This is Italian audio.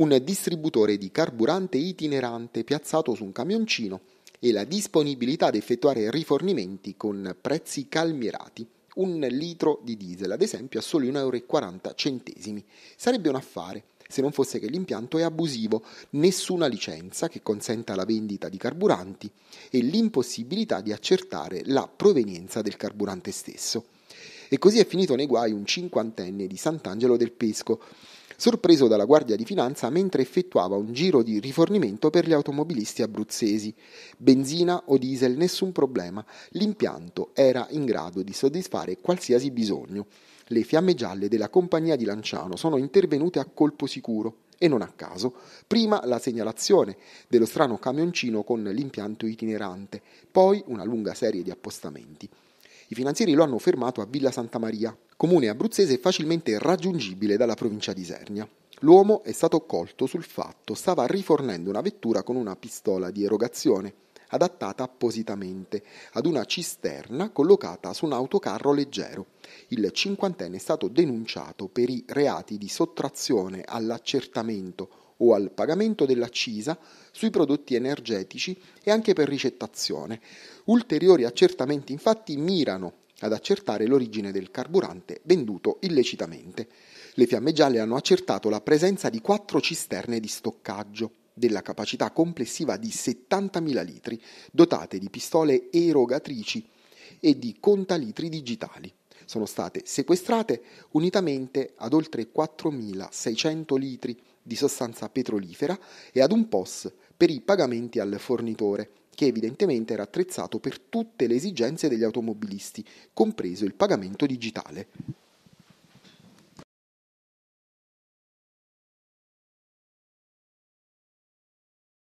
un distributore di carburante itinerante piazzato su un camioncino e la disponibilità di effettuare rifornimenti con prezzi calmierati. Un litro di diesel, ad esempio, a soli 1,40 euro. Sarebbe un affare se non fosse che l'impianto è abusivo, nessuna licenza che consenta la vendita di carburanti e l'impossibilità di accertare la provenienza del carburante stesso. E così è finito nei guai un cinquantenne di Sant'Angelo del Pesco, sorpreso dalla Guardia di Finanza mentre effettuava un giro di rifornimento per gli automobilisti abruzzesi. Benzina o diesel, nessun problema, l'impianto era in grado di soddisfare qualsiasi bisogno. Le fiamme gialle della compagnia di Lanciano sono intervenute a colpo sicuro e non a caso, prima la segnalazione dello strano camioncino con l'impianto itinerante, poi una lunga serie di appostamenti. I finanzieri lo hanno fermato a Villa Santa Maria, comune abruzzese facilmente raggiungibile dalla provincia di Isernia. L'uomo è stato colto sul fatto, stava rifornendo una vettura con una pistola di erogazione, adattata appositamente ad una cisterna collocata su un autocarro leggero. Il cinquantenne è stato denunciato per i reati di sottrazione all'accertamento o al pagamento dell'accisa sui prodotti energetici e anche per ricettazione. Ulteriori accertamenti infatti mirano ad accertare l'origine del carburante venduto illecitamente. Le fiamme gialle hanno accertato la presenza di quattro cisterne di stoccaggio della capacità complessiva di 70.000 litri, dotate di pistole erogatrici e di contalitri digitali. Sono state sequestrate unitamente ad oltre 4.600 litri di sostanza petrolifera e ad un POS per i pagamenti al fornitore, che evidentemente era attrezzato per tutte le esigenze degli automobilisti, compreso il pagamento digitale.